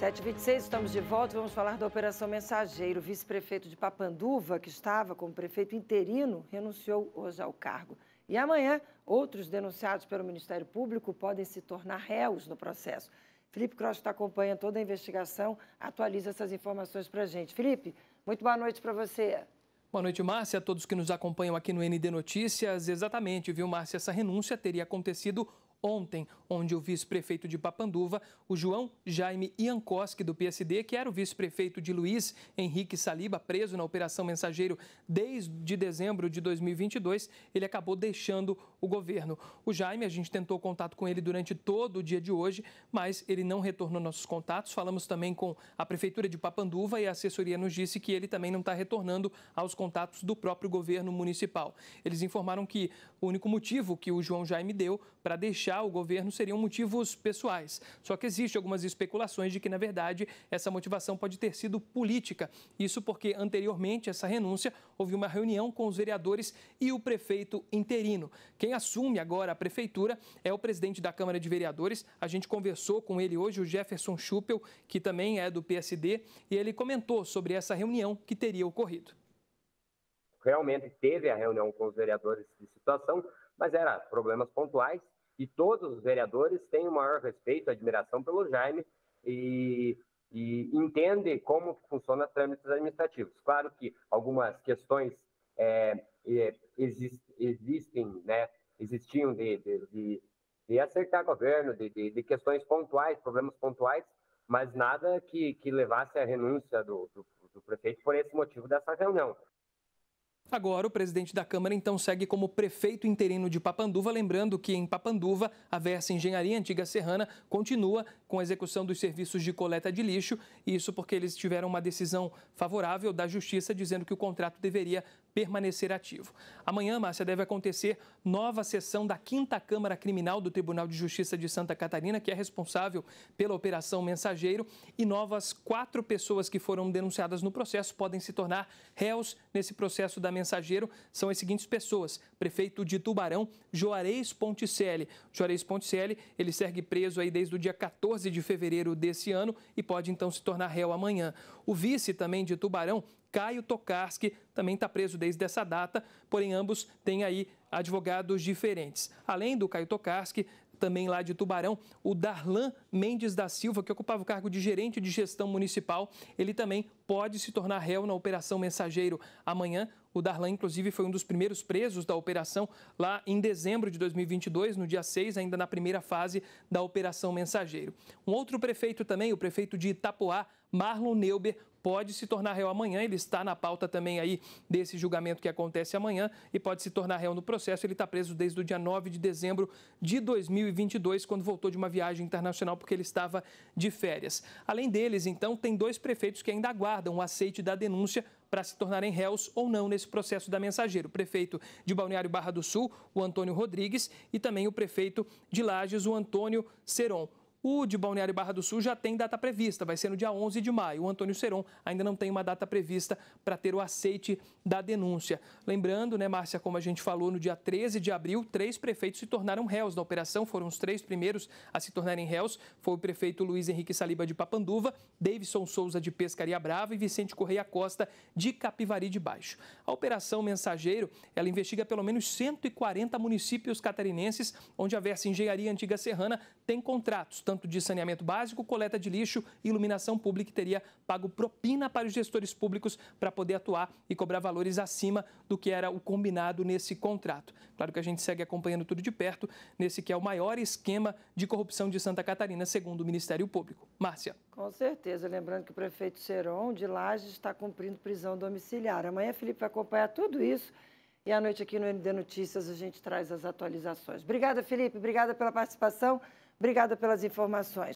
7h26, estamos de volta. Vamos falar da Operação Mensageiro. O vice-prefeito de Papanduva, que estava como prefeito interino, renunciou hoje ao cargo. E amanhã, outros denunciados pelo Ministério Público podem se tornar réus no processo. Felipe está acompanhando toda a investigação, atualiza essas informações para a gente. Felipe, muito boa noite para você. Boa noite, Márcia, a todos que nos acompanham aqui no ND Notícias. Exatamente, viu, Márcia? Essa renúncia teria acontecido ontem, onde o vice-prefeito de Papanduva, o João Jaime Iancoski do PSD, que era o vice-prefeito de Luiz Henrique Saliba, preso na Operação Mensageiro desde dezembro de 2022, ele acabou deixando o governo. O Jaime, a gente tentou contato com ele durante todo o dia de hoje, mas ele não retornou nossos contatos. Falamos também com a Prefeitura de Papanduva e a assessoria nos disse que ele também não está retornando aos contatos do próprio governo municipal. Eles informaram que o único motivo que o João Jaime deu para deixar o governo seriam motivos pessoais. Só que existe algumas especulações de que, na verdade, essa motivação pode ter sido política. Isso porque, anteriormente essa renúncia, houve uma reunião com os vereadores e o prefeito interino. Quem assume agora a prefeitura é o presidente da Câmara de Vereadores. A gente conversou com ele hoje, o Jefferson Schuppel, que também é do PSD, e ele comentou sobre essa reunião que teria ocorrido realmente teve a reunião com os vereadores de situação, mas era problemas pontuais e todos os vereadores têm o maior respeito, admiração pelo Jaime e, e como funciona trâmites administrativos. Claro que algumas questões é, é exist, existem, né, existiam de, de, de, de acertar governo, de, de, de, questões pontuais, problemas pontuais, mas nada que, que levasse à renúncia do, do, do prefeito por esse motivo dessa reunião. Agora, o presidente da Câmara então segue como prefeito interino de Papanduva, lembrando que em Papanduva, a Versa Engenharia Antiga Serrana continua com a execução dos serviços de coleta de lixo, isso porque eles tiveram uma decisão favorável da Justiça dizendo que o contrato deveria permanecer ativo. Amanhã, Márcia, deve acontecer nova sessão da 5 Câmara Criminal do Tribunal de Justiça de Santa Catarina, que é responsável pela Operação Mensageiro, e novas quatro pessoas que foram denunciadas no processo podem se tornar réus nesse processo da Mensageiro. São as seguintes pessoas: prefeito de Tubarão, Juarez Ponticelli. Juarez Ponticelli, ele segue preso aí desde o dia 14 de fevereiro desse ano e pode então se tornar réu amanhã. O vice também de Tubarão, Caio Tokarski também está preso desde essa data, porém ambos têm aí advogados diferentes. Além do Caio Tokarski, também lá de Tubarão, o Darlan Mendes da Silva, que ocupava o cargo de gerente de gestão municipal, ele também pode se tornar réu na Operação Mensageiro amanhã. O Darlan, inclusive, foi um dos primeiros presos da operação lá em dezembro de 2022, no dia 6, ainda na primeira fase da Operação Mensageiro. Um outro prefeito também, o prefeito de Itapoá, Marlon Neuber, pode se tornar réu amanhã. Ele está na pauta também aí desse julgamento que acontece amanhã e pode se tornar réu no processo. Ele está preso desde o dia 9 de dezembro de 2022, quando voltou de uma viagem internacional porque ele estava de férias. Além deles, então, tem dois prefeitos que ainda aguardam o aceite da denúncia para se tornarem réus ou não nesse processo da mensageira. O prefeito de Balneário Barra do Sul, o Antônio Rodrigues, e também o prefeito de Lages, o Antônio Seron. O de Balneário Barra do Sul já tem data prevista, vai ser no dia 11 de maio. O Antônio Seron ainda não tem uma data prevista para ter o aceite da denúncia. Lembrando, né, Márcia, como a gente falou, no dia 13 de abril, três prefeitos se tornaram réus da operação, foram os três primeiros a se tornarem réus. Foi o prefeito Luiz Henrique Saliba de Papanduva, Davidson Souza de Pescaria Brava e Vicente Correia Costa de Capivari de Baixo. A operação Mensageiro, ela investiga pelo menos 140 municípios catarinenses onde a Versa Engenharia Antiga Serrana tem contratos, tanto de saneamento básico, coleta de lixo e iluminação pública, e teria pago propina para os gestores públicos para poder atuar e cobrar valores acima do que era o combinado nesse contrato. Claro que a gente segue acompanhando tudo de perto, nesse que é o maior esquema de corrupção de Santa Catarina, segundo o Ministério Público. Márcia. Com certeza. Lembrando que o prefeito Seron de Lages está cumprindo prisão domiciliar. Amanhã, Felipe vai acompanhar tudo isso. E à noite aqui no MD Notícias a gente traz as atualizações. Obrigada, Felipe. Obrigada pela participação. Obrigada pelas informações.